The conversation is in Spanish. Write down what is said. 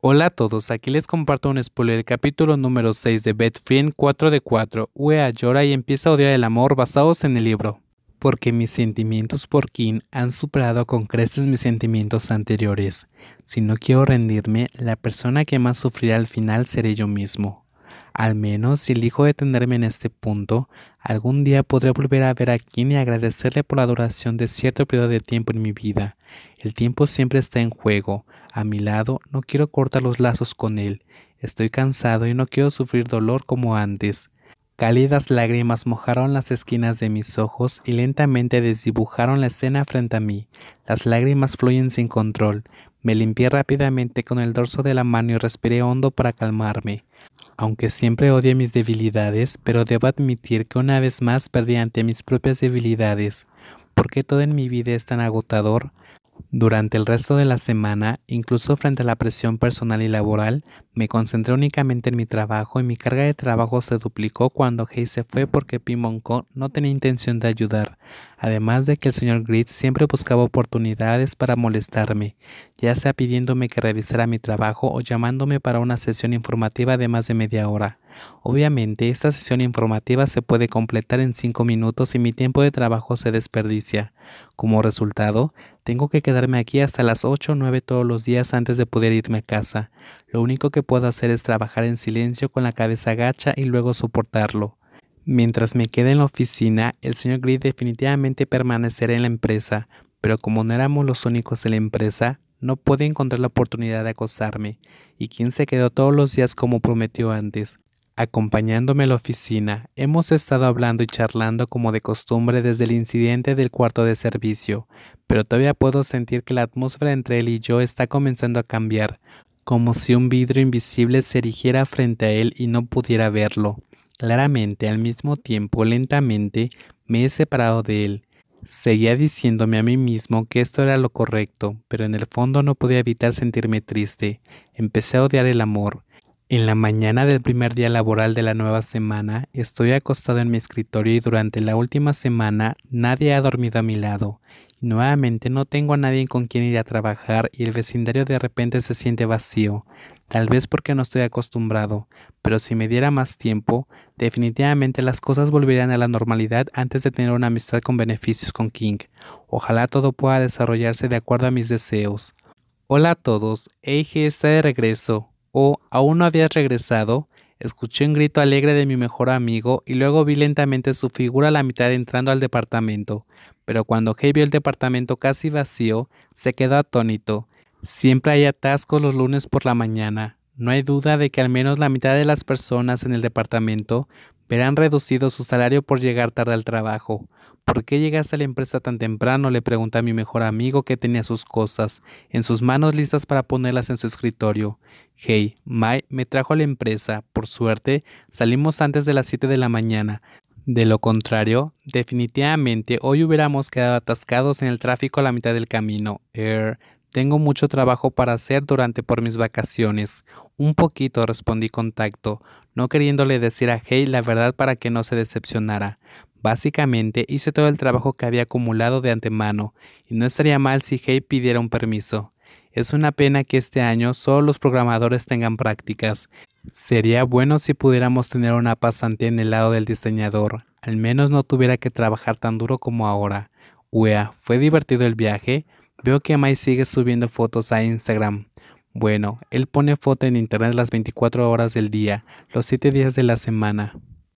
Hola a todos, aquí les comparto un spoiler del capítulo número 6 de Beth 4 de 4. Wea llora y empieza a odiar el amor basados en el libro. Porque mis sentimientos por Kim han superado con creces mis sentimientos anteriores. Si no quiero rendirme, la persona que más sufrirá al final seré yo mismo. Al menos si elijo detenerme en este punto, algún día podré volver a ver a Kim y agradecerle por la duración de cierto periodo de tiempo en mi vida. El tiempo siempre está en juego. A mi lado no quiero cortar los lazos con él. Estoy cansado y no quiero sufrir dolor como antes. Cálidas lágrimas mojaron las esquinas de mis ojos y lentamente desdibujaron la escena frente a mí. Las lágrimas fluyen sin control. Me limpié rápidamente con el dorso de la mano y respiré hondo para calmarme aunque siempre odie mis debilidades, pero debo admitir que una vez más perdí ante mis propias debilidades, porque todo en mi vida es tan agotador, durante el resto de la semana, incluso frente a la presión personal y laboral, me concentré únicamente en mi trabajo y mi carga de trabajo se duplicó cuando Hayes se fue porque Pimonco no tenía intención de ayudar, además de que el señor Gritz siempre buscaba oportunidades para molestarme, ya sea pidiéndome que revisara mi trabajo o llamándome para una sesión informativa de más de media hora. Obviamente, esta sesión informativa se puede completar en cinco minutos y mi tiempo de trabajo se desperdicia. Como resultado, tengo que quedarme aquí hasta las 8 o nueve todos los días antes de poder irme a casa. Lo único que puedo hacer es trabajar en silencio con la cabeza gacha y luego soportarlo. Mientras me quede en la oficina, el señor Grid definitivamente permanecerá en la empresa, pero como no éramos los únicos en la empresa, no pude encontrar la oportunidad de acosarme, y quien se quedó todos los días como prometió antes. Acompañándome a la oficina, hemos estado hablando y charlando como de costumbre desde el incidente del cuarto de servicio, pero todavía puedo sentir que la atmósfera entre él y yo está comenzando a cambiar, como si un vidrio invisible se erigiera frente a él y no pudiera verlo. Claramente, al mismo tiempo, lentamente, me he separado de él. Seguía diciéndome a mí mismo que esto era lo correcto, pero en el fondo no podía evitar sentirme triste. Empecé a odiar el amor, en la mañana del primer día laboral de la nueva semana, estoy acostado en mi escritorio y durante la última semana nadie ha dormido a mi lado. nuevamente no tengo a nadie con quien ir a trabajar y el vecindario de repente se siente vacío, tal vez porque no estoy acostumbrado, pero si me diera más tiempo, definitivamente las cosas volverían a la normalidad antes de tener una amistad con beneficios con King. Ojalá todo pueda desarrollarse de acuerdo a mis deseos. Hola a todos, Eiji está de regreso o aún no habías regresado, escuché un grito alegre de mi mejor amigo y luego vi lentamente su figura a la mitad entrando al departamento. Pero cuando Hey vio el departamento casi vacío, se quedó atónito. Siempre hay atascos los lunes por la mañana. No hay duda de que al menos la mitad de las personas en el departamento verán reducido su salario por llegar tarde al trabajo. ¿Por qué llegaste a la empresa tan temprano? le pregunta a mi mejor amigo que tenía sus cosas en sus manos listas para ponerlas en su escritorio. Hey, Mike me trajo a la empresa. Por suerte, salimos antes de las 7 de la mañana. De lo contrario, definitivamente hoy hubiéramos quedado atascados en el tráfico a la mitad del camino. Er, tengo mucho trabajo para hacer durante por mis vacaciones. Un poquito respondí con tacto, no queriéndole decir a Hey la verdad para que no se decepcionara. Básicamente hice todo el trabajo que había acumulado de antemano, y no estaría mal si Hey pidiera un permiso. Es una pena que este año solo los programadores tengan prácticas. Sería bueno si pudiéramos tener una pasantía en el lado del diseñador. Al menos no tuviera que trabajar tan duro como ahora. Wea, ¿fue divertido el viaje? Veo que Mai sigue subiendo fotos a Instagram. Bueno, él pone foto en internet las 24 horas del día, los 7 días de la semana.